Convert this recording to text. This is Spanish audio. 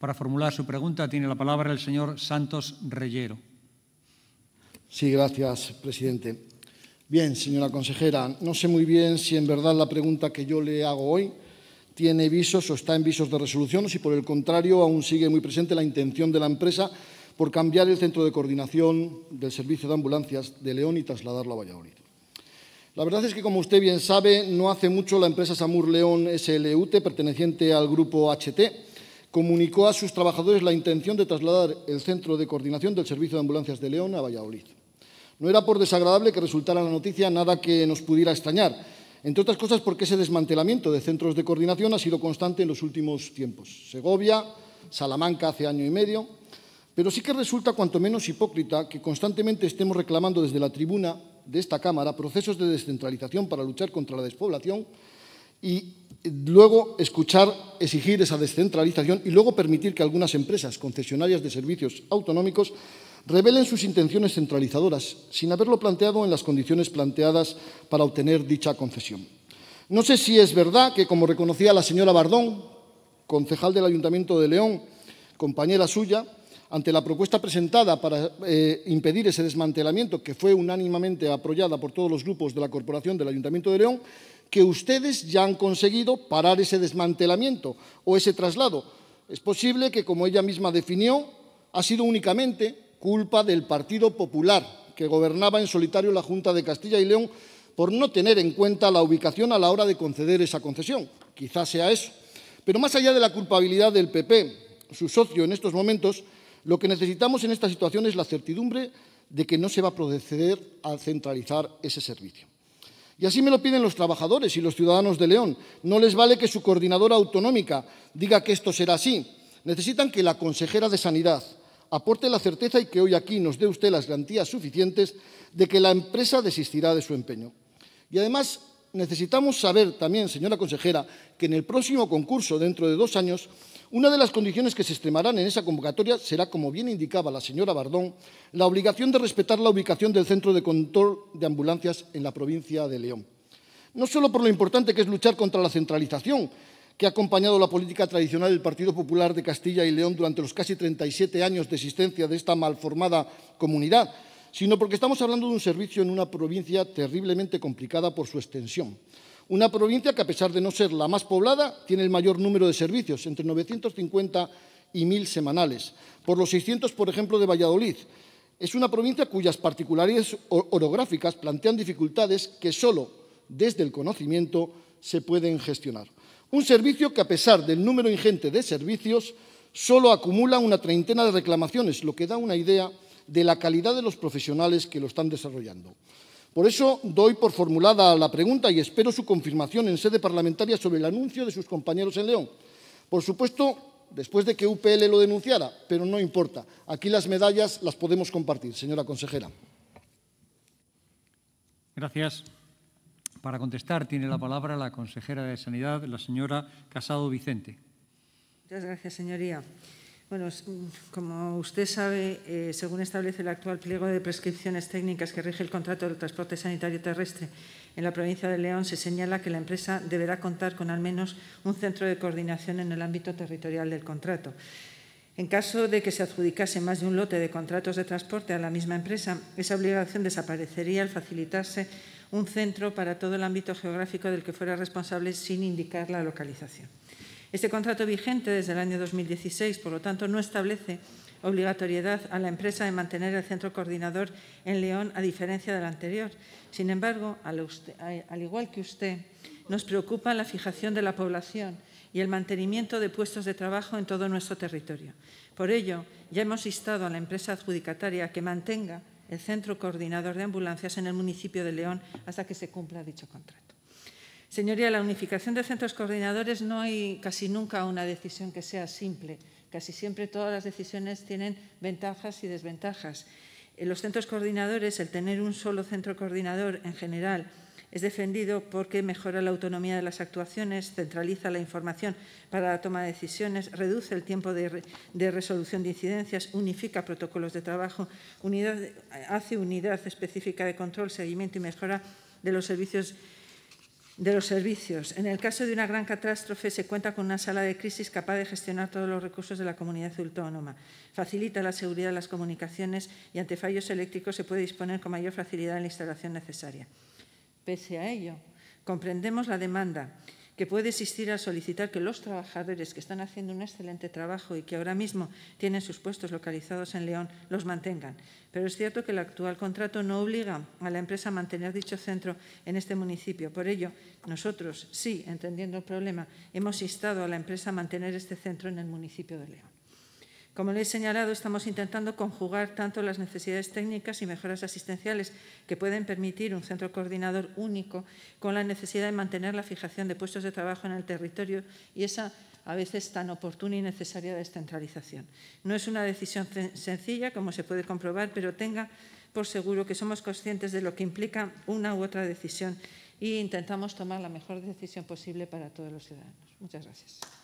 Para formular su pregunta tiene la palabra el señor Santos Reyero. Sí, gracias, presidente. Bien, señora consejera, no sé muy bien si en verdad la pregunta que yo le hago hoy tiene visos o está en visos de resolución o si por el contrario aún sigue muy presente la intención de la empresa por cambiar el centro de coordinación del servicio de ambulancias de León y trasladarlo a Valladolid. La verdad es que, como usted bien sabe, no hace mucho la empresa Samur León SLUT, perteneciente al grupo HT, comunicó a sus trabajadores la intención de trasladar el centro de coordinación del Servicio de Ambulancias de León a Valladolid. No era por desagradable que resultara la noticia nada que nos pudiera extrañar, entre otras cosas porque ese desmantelamiento de centros de coordinación ha sido constante en los últimos tiempos. Segovia, Salamanca hace año y medio, pero sí que resulta cuanto menos hipócrita que constantemente estemos reclamando desde la tribuna de esta Cámara procesos de descentralización para luchar contra la despoblación y luego escuchar, exigir esa descentralización y luego permitir que algunas empresas concesionarias de servicios autonómicos revelen sus intenciones centralizadoras sin haberlo planteado en las condiciones planteadas para obtener dicha concesión. No sé si es verdad que, como reconocía la señora Bardón, concejal del Ayuntamiento de León, compañera suya, ante la propuesta presentada para eh, impedir ese desmantelamiento que fue unánimemente apoyada por todos los grupos de la Corporación del Ayuntamiento de León, que ustedes ya han conseguido parar ese desmantelamiento o ese traslado. Es posible que, como ella misma definió, ha sido únicamente culpa del Partido Popular, que gobernaba en solitario la Junta de Castilla y León, por no tener en cuenta la ubicación a la hora de conceder esa concesión. Quizás sea eso. Pero más allá de la culpabilidad del PP, su socio en estos momentos, lo que necesitamos en esta situación es la certidumbre de que no se va a proceder a centralizar ese servicio. Y así me lo piden los trabajadores y los ciudadanos de León. No les vale que su coordinadora autonómica diga que esto será así. Necesitan que la consejera de Sanidad aporte la certeza y que hoy aquí nos dé usted las garantías suficientes de que la empresa desistirá de su empeño. Y además necesitamos saber también, señora consejera, que en el próximo concurso, dentro de dos años, una de las condiciones que se extremarán en esa convocatoria será, como bien indicaba la señora Bardón, la obligación de respetar la ubicación del centro de control de ambulancias en la provincia de León. No solo por lo importante que es luchar contra la centralización, que ha acompañado la política tradicional del Partido Popular de Castilla y León durante los casi 37 años de existencia de esta malformada comunidad, sino porque estamos hablando de un servicio en una provincia terriblemente complicada por su extensión. Una provincia que, a pesar de no ser la más poblada, tiene el mayor número de servicios, entre 950 y 1.000 semanales, por los 600, por ejemplo, de Valladolid. Es una provincia cuyas particularidades orográficas plantean dificultades que solo desde el conocimiento se pueden gestionar. Un servicio que, a pesar del número ingente de servicios, solo acumula una treintena de reclamaciones, lo que da una idea de la calidad de los profesionales que lo están desarrollando. Por eso doy por formulada la pregunta y espero su confirmación en sede parlamentaria sobre el anuncio de sus compañeros en León. Por supuesto, después de que UPL lo denunciara, pero no importa. Aquí las medallas las podemos compartir, señora consejera. Gracias. Para contestar tiene la palabra la consejera de Sanidad, la señora Casado Vicente. Muchas gracias, señoría. Bueno, mm, como usted sabe, eh, según establece el actual pliego de prescripciones técnicas que rige el contrato de transporte sanitario terrestre en la provincia de León, se señala que la empresa deberá contar con al menos un centro de coordinación en el ámbito territorial del contrato. En caso de que se adjudicase más de un lote de contratos de transporte a la misma empresa, esa obligación desaparecería al facilitarse un centro para todo el ámbito geográfico del que fuera responsable sin indicar la localización. Este contrato vigente desde el año 2016, por lo tanto, no establece obligatoriedad a la empresa de mantener el centro coordinador en León, a diferencia del anterior. Sin embargo, al, igual que usted, nos preocupa la fijación de la población y el mantenimiento de puestos de trabajo en todo nuestro territorio. Por ello, ya hemos instado a la empresa adjudicataria que mantenga el centro coordinador de ambulancias en el municipio de León hasta que se cumpla dicho contrato. Señoría, la unificación de centros coordinadores no hay casi nunca una decisión que sea simple. Casi siempre todas las decisiones tienen ventajas y desventajas. En los centros coordinadores, el tener un solo centro coordinador en general es defendido porque mejora la autonomía de las actuaciones, centraliza la información para la toma de decisiones, reduce el tiempo de, resolución de incidencias, unifica protocolos de trabajo, hace unidad específica de control, seguimiento y mejora de los servicios de los servicios. En el caso de una gran catástrofe se cuenta con una sala de crisis capaz de gestionar todos los recursos de la comunidad autónoma. Facilita la seguridad de las comunicaciones y ante fallos eléctricos se puede disponer con mayor facilidad de la instalación necesaria. Pese a ello, comprendemos la demanda que puede existir a solicitar que los trabajadores que están haciendo un excelente trabajo y que ahora mismo tienen sus puestos localizados en León los mantengan. Pero es cierto que el actual contrato no obliga a la empresa a mantener dicho centro en este municipio. Por ello, nosotros sí, entendiendo el problema, hemos instado a la empresa a mantener este centro en el municipio de León. Como le he señalado, estamos intentando conjugar tanto las necesidades técnicas y mejoras asistenciales que pueden permitir un centro coordinador único con la necesidad de mantener la fijación de puestos de trabajo en el territorio y esa a veces tan oportuna y necesaria descentralización. No es una decisión sencilla, como se puede comprobar, pero tenga por seguro que somos conscientes de lo que implica una u otra decisión e intentamos tomar la mejor decisión posible para todos los ciudadanos. Muchas gracias.